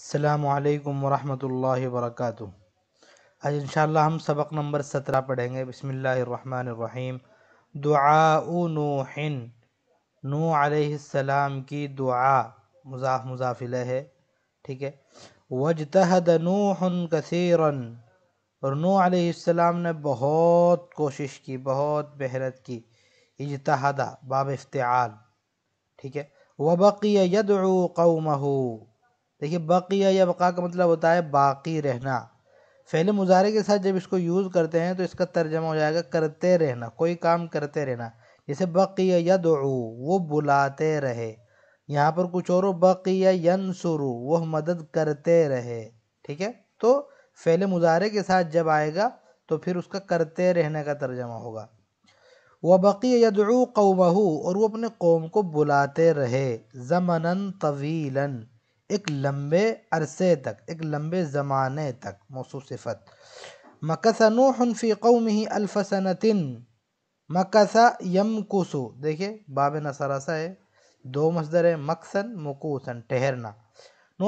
السلام علیکم ورحمۃ اللہ وبرکاتہ آج انشاءاللہ ہم سبق نمبر سترہ پڑھیں گے بسم اللہ الرحمن الرحیم دعا نوح نو علیہ السلام کی دعا مضاف مضاف مضافل ہے ٹھیک ہے وجتہ نوح کثیرا اور نو علیہ السلام نے بہت کوشش کی بہت محنت کی اجتہدہ باب افتعال ٹھیک ہے یدعو قومہ دیکھیے بقیہ یا بقا کا مطلب ہوتا ہے باقی رہنا فعل مزارے کے ساتھ جب اس کو یوز کرتے ہیں تو اس کا ترجمہ ہو جائے گا کرتے رہنا کوئی کام کرتے رہنا جیسے بقیہ یادعو وہ بلاتے رہے یہاں پر کچھ اور بقیہ یا ینسرو وہ مدد کرتے رہے ٹھیک ہے تو فعل مزارے کے ساتھ جب آئے گا تو پھر اس کا کرتے رہنے کا ترجمہ ہوگا وہ بقیہ یادع قومہ اور وہ اپنے قوم کو بلاتے رہے ضمناً طویلاً ایک لمبے عرصے تک ایک لمبے زمانے تک موصوف صفت مکس نوح فی قومہ ہی الفسنۃ مکس یم کسو دیکھیے باب نثرا سا ہے دو مصدر ہے مقصن مکوسن ٹھہرنا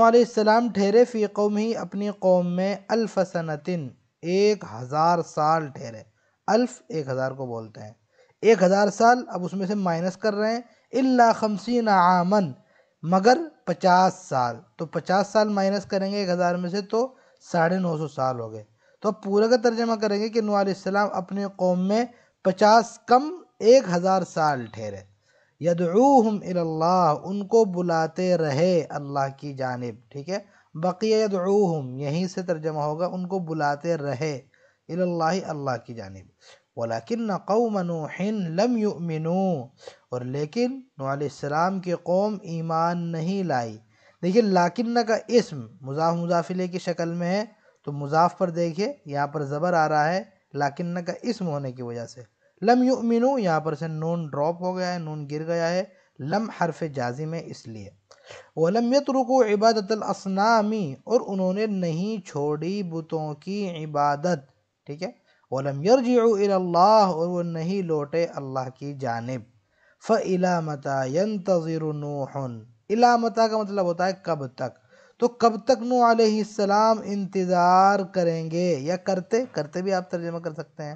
علیہ السلام ٹھہرے فی قومہ ہی اپنی قوم میں الف الفصنۃً ایک ہزار سال ٹھہرے الف ایک ہزار کو بولتے ہیں ایک ہزار سال اب اس میں سے مائنس کر رہے ہیں اللہ خمسین عامن مگر پچاس سال تو پچاس سال مائنس کریں گے ایک ہزار میں سے تو ساڑھے نو سو سال ہو گئے تو اب پورے کا ترجمہ کریں گے کہ علیہ السلام اپنے قوم میں پچاس کم ایک ہزار سال ٹھہرے یدعوہم اللہ ان کو بلاتے رہے اللہ کی جانب ٹھیک ہے بقیہ یدعوہم یہیں سے ترجمہ ہوگا ان کو بلاتے رہے اللہ اللہ کی جانب ولاکن قوم نوح لم یؤمنو اور لیکن علیہ السلام کی قوم ایمان نہیں لائی دیکھیے لاکن کا اسم مضاف مضافلے کی شکل میں ہے تو مضاف پر دیکھیے یہاں پر زبر آ رہا ہے لاکن کا اسم ہونے کی وجہ سے لم یؤمنو یہاں پر سے نون ڈراپ ہو گیا ہے نون گر گیا ہے لم حرف جازی میں اس لیے ولم یترکو عبادت الاسنامی اور انہوں نے نہیں چھوڑی بتوں کی عبادت ٹھیک ہے ولم يَرْجِعُوا الى اللہ اور وہ نہیں لوٹے اللہ کی جانب يَنْتَظِرُ نُوحٌ علامت کا مطلب ہوتا ہے کب تک تو کب تک نو علیہ السلام انتظار کریں گے یا کرتے کرتے بھی آپ ترجمہ کر سکتے ہیں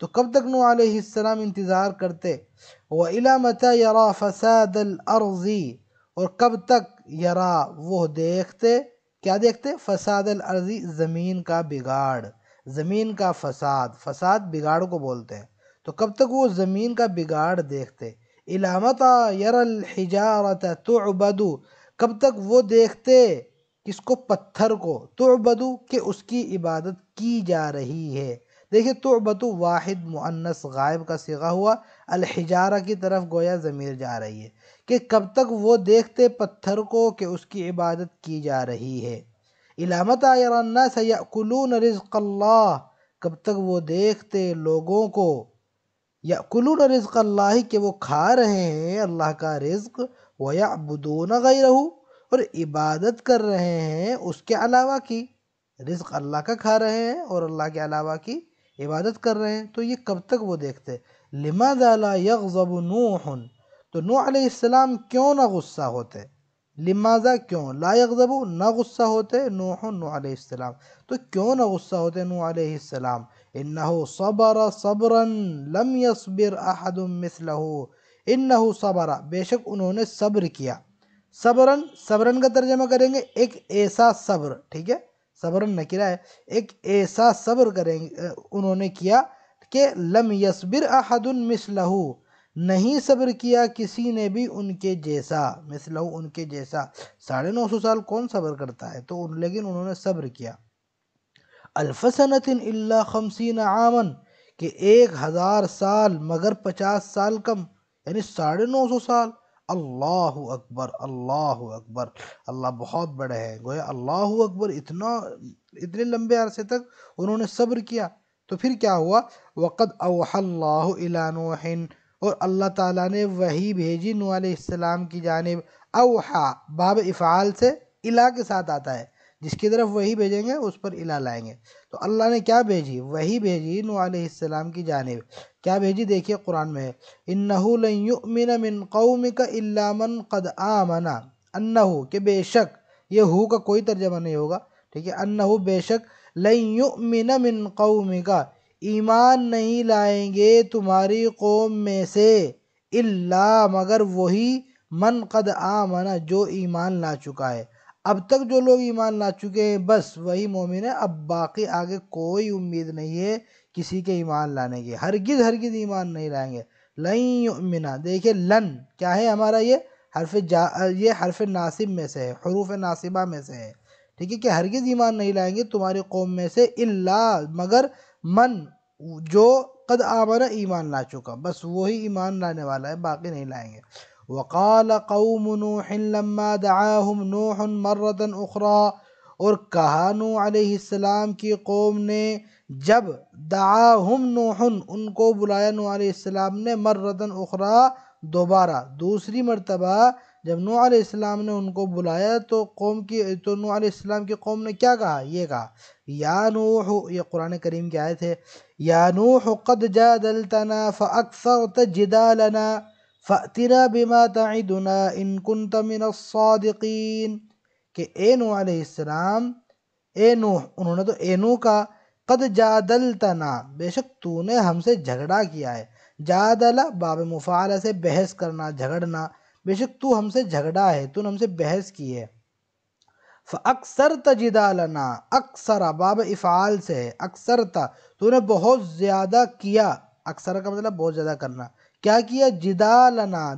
تو کب تک نو علیہ السلام انتظار کرتے وہ علامت یرا فساد العرضی اور کب تک یرا وہ دیکھتے کیا دیکھتے فساد الْأَرْضِ زمین کا بگاڑ زمین کا فساد فساد بگاڑ کو بولتے ہیں تو کب تک وہ زمین کا بگاڑ دیکھتے علامت یر الحجارت تعبدو کب تک وہ دیکھتے کس کو پتھر کو تعبدو کہ اس کی عبادت کی جا رہی ہے دیکھیے تعبدو واحد معنس غائب کا سگا ہوا الحجارہ کی طرف گویا ضمیر جا رہی ہے کہ کب تک وہ دیکھتے پتھر کو کہ اس کی عبادت کی جا رہی ہے علامت آئرانہ سیاح رزق اللہ کب تک وہ دیکھتے لوگوں کو یا رزق اللہ ہی کہ وہ کھا رہے ہیں اللہ کا رزق و یا اور عبادت کر رہے ہیں اس کے علاوہ کی رزق اللہ کا کھا رہے ہیں اور اللہ کے علاوہ کی عبادت کر رہے ہیں تو یہ کب تک وہ دیکھتے لماد عالیہ یق جب تو نوح علیہ السلام کیوں نہ غصہ ہوتے لمازا کیوں لا یغضبو نہ غصہ ہوتے نوح نوح علیہ السلام تو کیوں نہ غصہ ہوتے نوح علیہ السلام انہو صبر صبرا لم احدو احد مثلہو انہو صبر بے شک انہوں نے صبر کیا صبرن صبرن کا ترجمہ کریں گے ایک ایسا صبر ٹھیک ہے صبرن نہ ہے ایک ایسا صبر کریں گے انہوں نے کیا کہ لم یسبر احد مثلہو نہیں صبر کیا کسی نے بھی ان کے جیسا میں ان کے جیسا ساڑھے نو سو سال کون صبر کرتا ہے تو لیکن انہوں نے صبر کیا الفسنت اللہ خمسین عامن کہ ایک ہزار سال مگر پچاس سال کم یعنی ساڑھے نو سو سال اللہ اکبر اللہ اکبر اللہ بہت بڑے ہیں گویا اللہ اکبر اتنا اتنے لمبے عرصے تک انہوں نے صبر کیا تو پھر کیا ہوا وقت نُوحٍ اور اللہ تعالیٰ نے وہی بھیجی نو علیہ السلام کی جانب اوحا باب افعال سے الہ کے ساتھ آتا ہے جس کی طرف وہی بھیجیں گے اس پر الہ لائیں گے تو اللہ نے کیا بھیجی وہی بھیجی نو علیہ السلام کی جانب کیا بھیجی دیکھیے قرآن میں انہو لن یؤمن من قومک الا من قد آمنا انہو کہ بے شک یہ ہو کا کوئی ترجمہ نہیں ہوگا ٹھیک ہے انہ بے شک لن یؤمن من قومک ایمان نہیں لائیں گے تمہاری قوم میں سے اللہ مگر وہی من قد آمنا جو ایمان لا چکا ہے اب تک جو لوگ ایمان لا چکے ہیں بس وہی مومن اب باقی آگے کوئی امید نہیں ہے کسی کے ایمان لانے کے ہرگز ہرگز ایمان نہیں لائیں گے لن منا دیکھیں لن کیا ہے ہمارا یہ حرف جا یہ حرف ناصب میں سے ہے حروف ناصبہ میں سے ہے ٹھیک ہے کہ ہرگز ایمان نہیں لائیں گے تمہاری قوم میں سے اللہ مگر من جو قد آمن ایمان لا چکا بس وہی ایمان لانے والا ہے باقی نہیں لائیں گے وقال قوم نوح لما دعاهم نوح مرة اخرى اور کہا نو علیہ السلام کی قوم نے جب دعاهم نوح ان کو بلایا نو علیہ السلام نے مرة اخرى دوبارہ دوسری مرتبہ جب نو علیہ السلام نے ان کو بلایا تو قوم کی تو نو علیہ السلام کی قوم نے کیا کہا یہ کہا یا نوح یہ قرآن کریم کے آئے تھے نوح قد جادلتنا فاکثرت جدالنا فاتنا بما تعدنا ان كنت من الصادقین کہ اے نو علیہ السلام اے نوح انہوں نے تو اے نو کا قد جادلتنا بے شک تو نے ہم سے جھگڑا کیا ہے جادلہ باب مفعلہ سے بحث کرنا جھگڑنا بے شک تو ہم سے جھگڑا ہے تو ہم سے بحث کی ہے اکثر تا تو نے بہت زیادہ کیا اکثر کا مطلب بہت زیادہ کرنا کیا کیا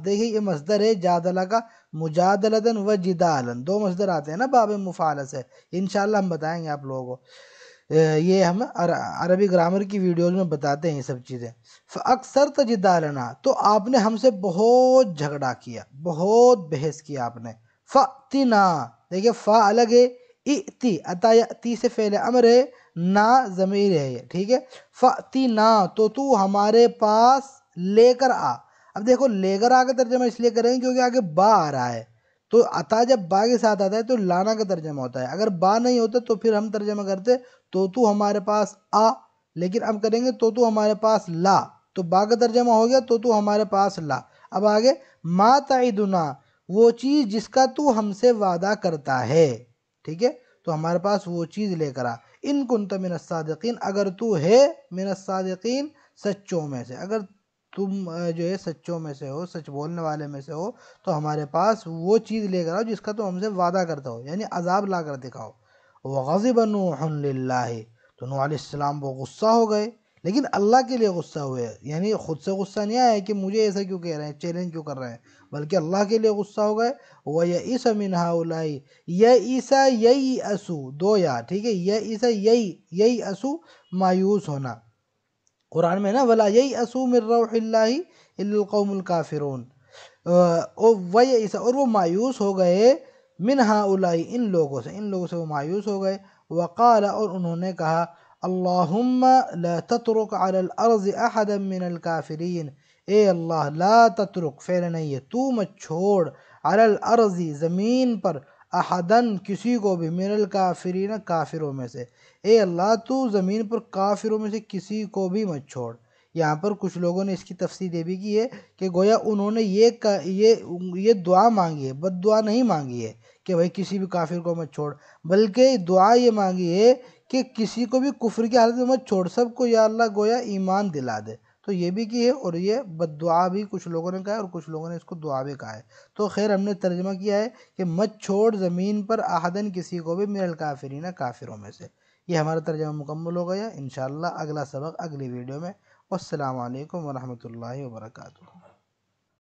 دیکھیں یہ مصدر ہے جادلہ کا مجادلتن و جدالن دو مصدر آتے ہیں نا باب مفال سے انشاءاللہ ہم بتائیں گے آپ لوگوں کو یہ ہم عربی گرامر کی ویڈیوز میں بتاتے ہیں یہ سب چیزیں اکثر تجدال تو آپ نے ہم سے بہت جھگڑا کیا بہت بحث کیا آپ نے فَأْتِنَا دیکھیں نا دیکھیے الگ ہے تی عطا یعتی سے فعل امر ہے نا زمیر ہے یہ ٹھیک ہے فَأْتِنَا تو تو ہمارے پاس لے کر آ اب دیکھو لے کر آ کے ترجمہ اس لیے کریں کیونکہ آگے با آ رہا ہے تو جب با کے ساتھ آتا ہے تو لانا کا ترجمہ ہوتا ہے اگر با نہیں ہوتا تو پھر ہم ترجمہ کرتے تو تو ہمارے پاس آ لیکن اب کریں گے تو تو ہمارے پاس لا تو با کا ترجمہ ہو گیا تو تو ہمارے پاس لا اب آگے ما تعیدنا وہ چیز جس کا تو ہم سے وعدہ کرتا ہے ٹھیک ہے تو ہمارے پاس وہ چیز لے کر آ ان کنت من الصادقین اگر تو ہے من الصادقین سچوں میں سے اگر تم جو ہے سچوں میں سے ہو سچ بولنے والے میں سے ہو تو ہمارے پاس وہ چیز لے کر آؤ جس کا تم ہم سے وعدہ کرتا ہو یعنی عذاب لا کر دکھاؤ وغضب نوح للہ تو نوح علیہ السلام وہ غصہ ہو گئے لیکن اللہ کے لیے غصہ ہوئے یعنی خود سے غصہ نہیں آیا کہ مجھے ایسا کیوں کہہ رہے ہیں چیلنج کیوں کر رہے ہیں بلکہ اللہ کے لیے غصہ ہو گئے وہ یہ عیسہ منہا اولائی یہ عیسا یہی اسو دو یا ٹھیک ہے یہ عیسا یہی یہی اسو مایوس ہونا قرآن میں نا ولا يَيْأَسُوا من روح اللَّهِ الا القوم الكافرون آه، او ویسا اور وہ مایوس ہو گئے من هؤلاء ان لوگوں سے ان لوگوں سے وہ مایوس ہو گئے وقال اور انہوں نے کہا اللهم لا تترك على الارض احدا من الكافرين اے إيه اللہ لا تترك فعل نہیں ہے تو مت چھوڑ على الارض زمین پر احدن کسی کو بھی من الکافرین کافروں میں سے اے اللہ تو زمین پر کافروں میں سے کسی کو بھی مت چھوڑ یہاں پر کچھ لوگوں نے اس کی یہ بھی کی ہے کہ گویا انہوں نے یہ یہ یہ دعا مانگی ہے بد دعا نہیں مانگی ہے کہ بھائی کسی بھی کافر کو مت چھوڑ بلکہ دعا یہ مانگی ہے کہ کسی کو بھی کفر کی حالت میں مت چھوڑ سب کو یا اللہ گویا ایمان دلا دے تو یہ بھی کی ہے اور یہ بد دعا بھی کچھ لوگوں نے کہا ہے اور کچھ لوگوں نے اس کو دعا بھی کہا ہے تو خیر ہم نے ترجمہ کیا ہے کہ مت چھوڑ زمین پر آہدن کسی کو بھی میر کافرینہ کافروں میں سے یہ ہمارا ترجمہ مکمل ہو گیا انشاءاللہ اگلا سبق اگلی ویڈیو میں والسلام علیکم ورحمۃ اللہ وبرکاتہ